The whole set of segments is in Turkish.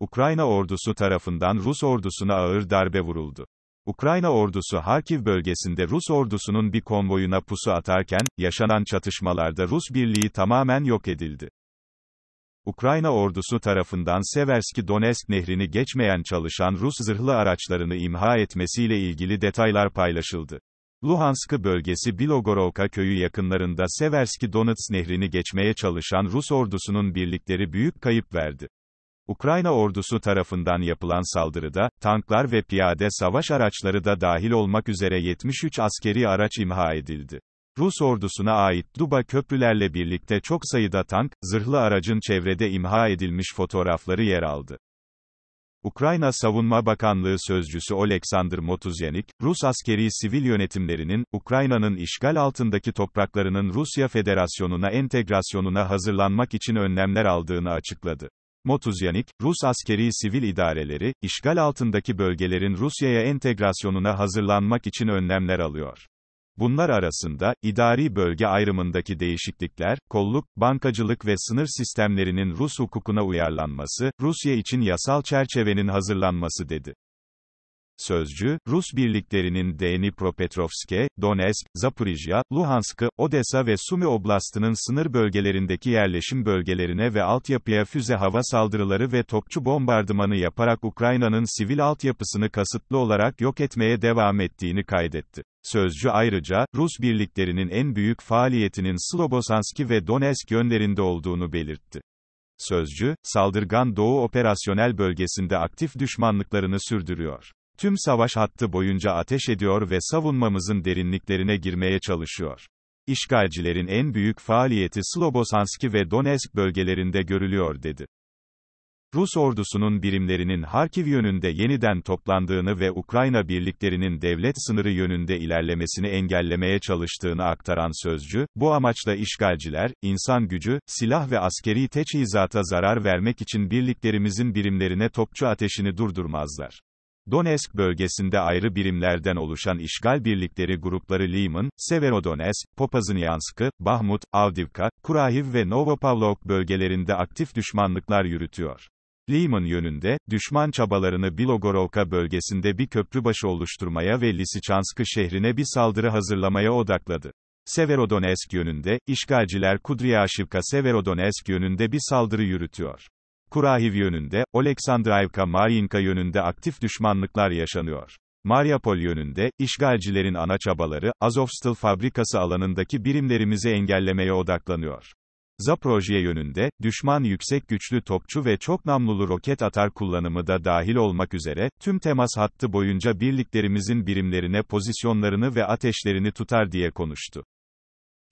Ukrayna ordusu tarafından Rus ordusuna ağır darbe vuruldu. Ukrayna ordusu Harkiv bölgesinde Rus ordusunun bir konvoyuna pusu atarken, yaşanan çatışmalarda Rus birliği tamamen yok edildi. Ukrayna ordusu tarafından Severski Donetsk nehrini geçmeyen çalışan Rus zırhlı araçlarını imha etmesiyle ilgili detaylar paylaşıldı. Luhansk'ı bölgesi Bilogorovka köyü yakınlarında Severski Donets nehrini geçmeye çalışan Rus ordusunun birlikleri büyük kayıp verdi. Ukrayna ordusu tarafından yapılan saldırıda, tanklar ve piyade savaş araçları da dahil olmak üzere 73 askeri araç imha edildi. Rus ordusuna ait Duba köprülerle birlikte çok sayıda tank, zırhlı aracın çevrede imha edilmiş fotoğrafları yer aldı. Ukrayna Savunma Bakanlığı Sözcüsü Oleksandr Motuzyanik, Rus askeri sivil yönetimlerinin, Ukrayna'nın işgal altındaki topraklarının Rusya Federasyonu'na entegrasyonuna hazırlanmak için önlemler aldığını açıkladı. Motuzyanik, Rus askeri sivil idareleri, işgal altındaki bölgelerin Rusya'ya entegrasyonuna hazırlanmak için önlemler alıyor. Bunlar arasında, idari bölge ayrımındaki değişiklikler, kolluk, bankacılık ve sınır sistemlerinin Rus hukukuna uyarlanması, Rusya için yasal çerçevenin hazırlanması dedi sözcü, Rus birliklerinin Dnipropetrovske, Donetsk, Zaporijya, Luhansk'ı, Odessa ve Sumi Oblastının sınır bölgelerindeki yerleşim bölgelerine ve altyapıya füze hava saldırıları ve topçu bombardımanı yaparak Ukrayna'nın sivil altyapısını kasıtlı olarak yok etmeye devam ettiğini kaydetti. Sözcü ayrıca, Rus birliklerinin en büyük faaliyetinin Slobosanski ve Donetsk yönlerinde olduğunu belirtti. Sözcü, saldırgan Doğu operasyonel bölgesinde aktif düşmanlıklarını sürdürüyor tüm savaş hattı boyunca ateş ediyor ve savunmamızın derinliklerine girmeye çalışıyor. İşgalcilerin en büyük faaliyeti Slobosanski ve Donetsk bölgelerinde görülüyor dedi. Rus ordusunun birimlerinin Harkiv yönünde yeniden toplandığını ve Ukrayna birliklerinin devlet sınırı yönünde ilerlemesini engellemeye çalıştığını aktaran sözcü, bu amaçla işgalciler, insan gücü, silah ve askeri teçhizata zarar vermek için birliklerimizin birimlerine topçu ateşini durdurmazlar. Donetsk bölgesinde ayrı birimlerden oluşan işgal birlikleri grupları Liman, Severodonetsk, Popazınyanskı, Bahmut, Avdivka, Kurahiv ve Novopavlovk bölgelerinde aktif düşmanlıklar yürütüyor. Liman yönünde, düşman çabalarını Bilogorovka bölgesinde bir köprübaşı oluşturmaya ve Lisiçanskı şehrine bir saldırı hazırlamaya odakladı. Severodonetsk yönünde, işgalciler Kudryashivka Severodonetsk yönünde bir saldırı yürütüyor. Kurahiv yönünde, Oleksandrivka Marinka yönünde aktif düşmanlıklar yaşanıyor. Mariupol yönünde, işgalcilerin ana çabaları, Azovstal fabrikası alanındaki birimlerimizi engellemeye odaklanıyor. Zaporojye yönünde, düşman yüksek güçlü topçu ve çok namlulu roket atar kullanımı da dahil olmak üzere, tüm temas hattı boyunca birliklerimizin birimlerine pozisyonlarını ve ateşlerini tutar diye konuştu.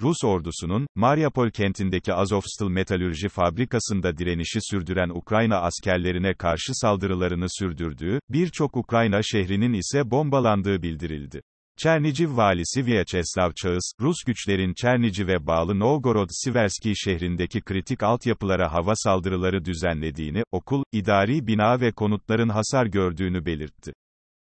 Rus ordusunun, Mariupol kentindeki Azovstal metalürji fabrikasında direnişi sürdüren Ukrayna askerlerine karşı saldırılarını sürdürdüğü, birçok Ukrayna şehrinin ise bombalandığı bildirildi. Çerniciv valisi Vyacheslav Çağız, Rus güçlerin Çerniciv'e bağlı Novgorod Siverski şehrindeki kritik altyapılara hava saldırıları düzenlediğini, okul, idari bina ve konutların hasar gördüğünü belirtti.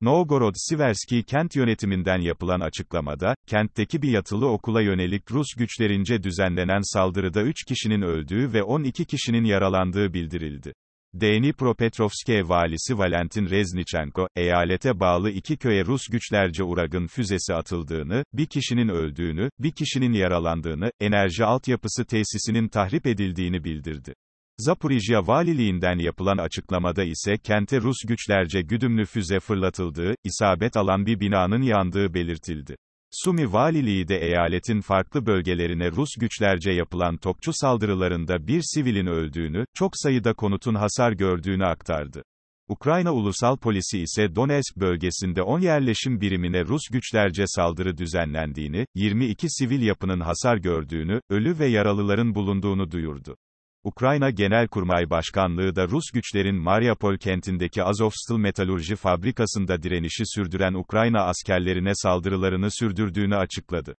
Novgorod Siverski kent yönetiminden yapılan açıklamada, kentteki bir yatılı okula yönelik Rus güçlerince düzenlenen saldırıda 3 kişinin öldüğü ve 12 kişinin yaralandığı bildirildi. Dnipropetrovske valisi Valentin Reznichenko, eyalete bağlı iki köye Rus güçlerce Urag'ın füzesi atıldığını, bir kişinin öldüğünü, bir kişinin yaralandığını, enerji altyapısı tesisinin tahrip edildiğini bildirdi. Zaporijya Valiliğinden yapılan açıklamada ise kente Rus güçlerce güdümlü füze fırlatıldığı, isabet alan bir binanın yandığı belirtildi. Sumi Valiliği de eyaletin farklı bölgelerine Rus güçlerce yapılan topçu saldırılarında bir sivilin öldüğünü, çok sayıda konutun hasar gördüğünü aktardı. Ukrayna Ulusal Polisi ise Donetsk bölgesinde 10 yerleşim birimine Rus güçlerce saldırı düzenlendiğini, 22 sivil yapının hasar gördüğünü, ölü ve yaralıların bulunduğunu duyurdu. Ukrayna Genelkurmay Başkanlığı da Rus güçlerin Mariupol kentindeki Azovstal metalurji fabrikasında direnişi sürdüren Ukrayna askerlerine saldırılarını sürdürdüğünü açıkladı.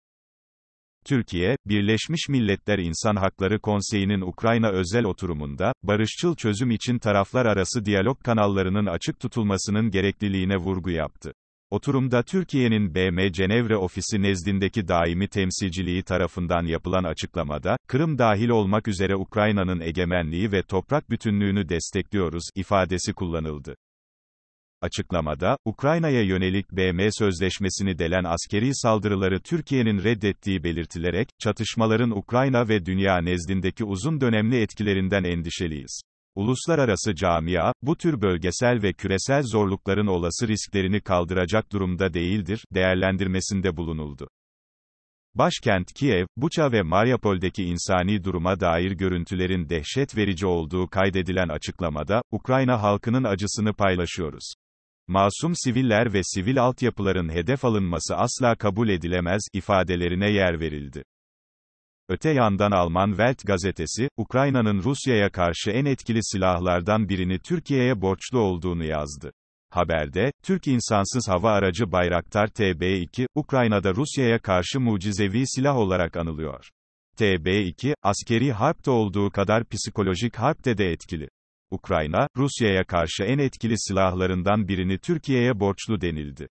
Türkiye, Birleşmiş Milletler İnsan Hakları Konseyi'nin Ukrayna özel oturumunda, barışçıl çözüm için taraflar arası diyalog kanallarının açık tutulmasının gerekliliğine vurgu yaptı. Oturumda Türkiye'nin BM Cenevre ofisi nezdindeki daimi temsilciliği tarafından yapılan açıklamada, Kırım dahil olmak üzere Ukrayna'nın egemenliği ve toprak bütünlüğünü destekliyoruz ifadesi kullanıldı. Açıklamada, Ukrayna'ya yönelik BM sözleşmesini delen askeri saldırıları Türkiye'nin reddettiği belirtilerek, çatışmaların Ukrayna ve dünya nezdindeki uzun dönemli etkilerinden endişeliyiz. Uluslararası camia, bu tür bölgesel ve küresel zorlukların olası risklerini kaldıracak durumda değildir, değerlendirmesinde bulunuldu. Başkent Kiev, Buça ve Mariupol'deki insani duruma dair görüntülerin dehşet verici olduğu kaydedilen açıklamada, Ukrayna halkının acısını paylaşıyoruz. Masum siviller ve sivil altyapıların hedef alınması asla kabul edilemez ifadelerine yer verildi. Öte yandan Alman Welt gazetesi, Ukrayna'nın Rusya'ya karşı en etkili silahlardan birini Türkiye'ye borçlu olduğunu yazdı. Haberde, Türk insansız hava aracı Bayraktar TB2, Ukrayna'da Rusya'ya karşı mucizevi silah olarak anılıyor. TB2, askeri harpte olduğu kadar psikolojik harpte de etkili. Ukrayna, Rusya'ya karşı en etkili silahlarından birini Türkiye'ye borçlu denildi.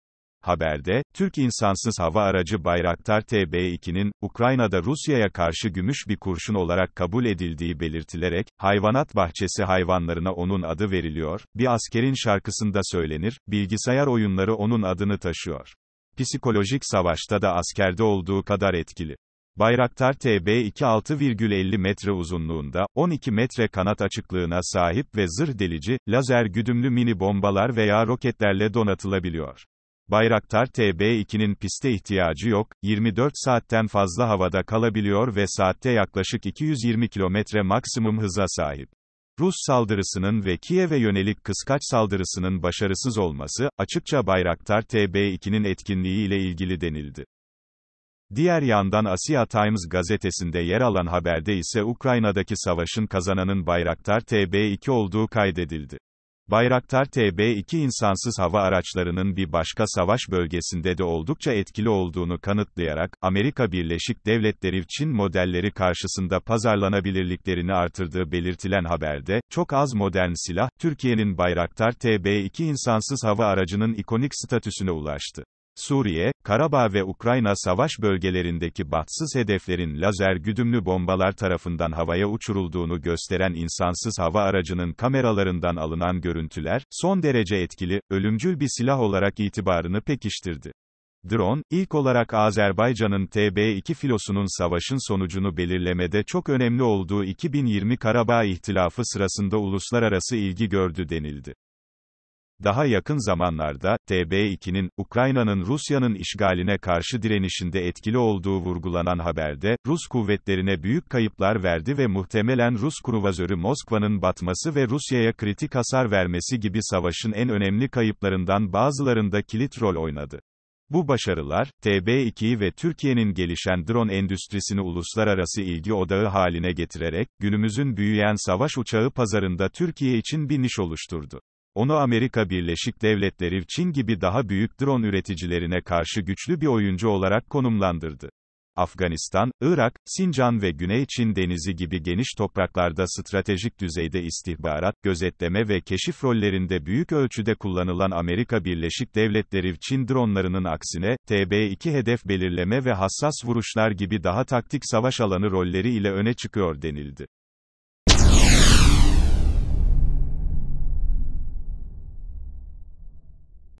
Haberde, Türk insansız hava aracı Bayraktar TB2'nin, Ukrayna'da Rusya'ya karşı gümüş bir kurşun olarak kabul edildiği belirtilerek, hayvanat bahçesi hayvanlarına onun adı veriliyor, bir askerin şarkısında söylenir, bilgisayar oyunları onun adını taşıyor. Psikolojik savaşta da askerde olduğu kadar etkili. Bayraktar TB 2 6,50 metre uzunluğunda, 12 metre kanat açıklığına sahip ve zırh delici, lazer güdümlü mini bombalar veya roketlerle donatılabiliyor. Bayraktar TB2'nin piste ihtiyacı yok, 24 saatten fazla havada kalabiliyor ve saatte yaklaşık 220 kilometre maksimum hıza sahip. Rus saldırısının ve Kiev'e yönelik kıskaç saldırısının başarısız olması, açıkça Bayraktar TB2'nin etkinliği ile ilgili denildi. Diğer yandan Asia Times gazetesinde yer alan haberde ise Ukrayna'daki savaşın kazananın Bayraktar TB2 olduğu kaydedildi. Bayraktar TB2 insansız hava araçlarının bir başka savaş bölgesinde de oldukça etkili olduğunu kanıtlayarak, Amerika Birleşik Devletleri Çin modelleri karşısında pazarlanabilirliklerini artırdığı belirtilen haberde, çok az modern silah, Türkiye'nin Bayraktar TB2 insansız hava aracının ikonik statüsüne ulaştı. Suriye, Karabağ ve Ukrayna savaş bölgelerindeki bahtsız hedeflerin lazer güdümlü bombalar tarafından havaya uçurulduğunu gösteren insansız hava aracının kameralarından alınan görüntüler, son derece etkili, ölümcül bir silah olarak itibarını pekiştirdi. Drone, ilk olarak Azerbaycan'ın TB2 filosunun savaşın sonucunu belirlemede çok önemli olduğu 2020 Karabağ ihtilafı sırasında uluslararası ilgi gördü denildi. Daha yakın zamanlarda, TB2'nin, Ukrayna'nın Rusya'nın işgaline karşı direnişinde etkili olduğu vurgulanan haberde, Rus kuvvetlerine büyük kayıplar verdi ve muhtemelen Rus kruvazörü Moskva'nın batması ve Rusya'ya kritik hasar vermesi gibi savaşın en önemli kayıplarından bazılarında kilit rol oynadı. Bu başarılar, TB2'yi ve Türkiye'nin gelişen drone endüstrisini uluslararası ilgi odağı haline getirerek, günümüzün büyüyen savaş uçağı pazarında Türkiye için bir niş oluşturdu. Onu Amerika Birleşik Devletleri Çin gibi daha büyük drone üreticilerine karşı güçlü bir oyuncu olarak konumlandırdı. Afganistan, Irak, Sincan ve Güney Çin Denizi gibi geniş topraklarda stratejik düzeyde istihbarat, gözetleme ve keşif rollerinde büyük ölçüde kullanılan Amerika Birleşik Devletleri Çin dronlarının aksine, TB2 hedef belirleme ve hassas vuruşlar gibi daha taktik savaş alanı rolleri ile öne çıkıyor denildi.